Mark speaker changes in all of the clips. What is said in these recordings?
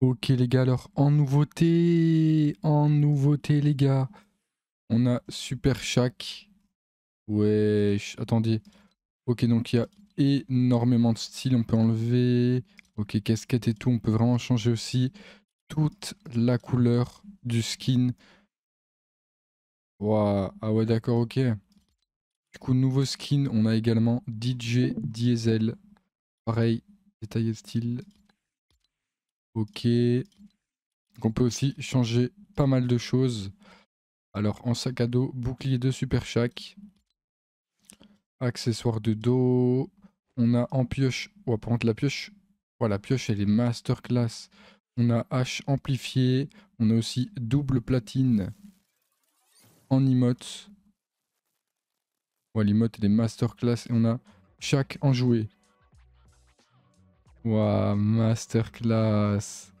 Speaker 1: Ok les gars, alors en nouveauté, en nouveauté les gars, on a Super Shack. Wesh, attendez. Ok, donc il y a énormément de styles, on peut enlever. Ok, casquette et tout, on peut vraiment changer aussi toute la couleur du skin. ah ouais d'accord, ok. Du coup, nouveau skin, on a également DJ Diesel. Pareil, détaillé style, Ok. on peut aussi changer pas mal de choses. Alors en sac à dos, bouclier de super shack. Accessoires de dos. On a en pioche. On va prendre la pioche. Voilà, la pioche elle est masterclass. On a hache amplifié. On a aussi double platine en emote. Ouais, l'emote elle est masterclass. Et on a chaque enjoué. Wow masterclass.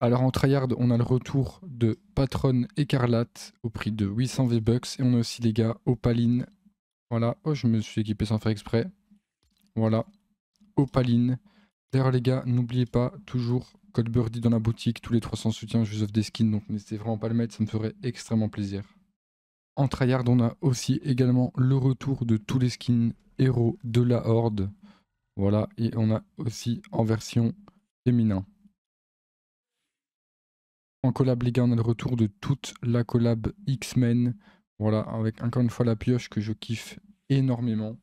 Speaker 1: Alors en tryhard, on a le retour de Patron Écarlate au prix de 800 V-Bucks. Et on a aussi les gars Opaline. Voilà. Oh, je me suis équipé sans faire exprès. Voilà. Opaline. D'ailleurs les gars, n'oubliez pas, toujours code birdie dans la boutique. Tous les 300 soutiens, je vous offre des skins. Donc n'hésitez vraiment pas à le mettre, ça me ferait extrêmement plaisir. En tryhard, on a aussi également le retour de tous les skins héros de la Horde. Voilà, et on a aussi en version féminin. En collab, les gars, on a le retour de toute la collab X-Men. Voilà, avec encore une fois la pioche que je kiffe énormément.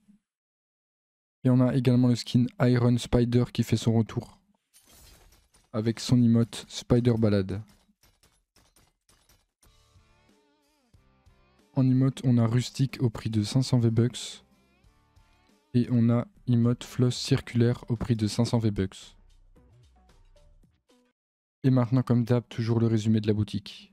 Speaker 1: Et on a également le skin Iron Spider qui fait son retour avec son emote Spider Ballade. En emote, on a rustique au prix de 500 V-Bucks. Et on a emote floss circulaire au prix de 500 V-Bucks. Et maintenant, comme d'hab, toujours le résumé de la boutique.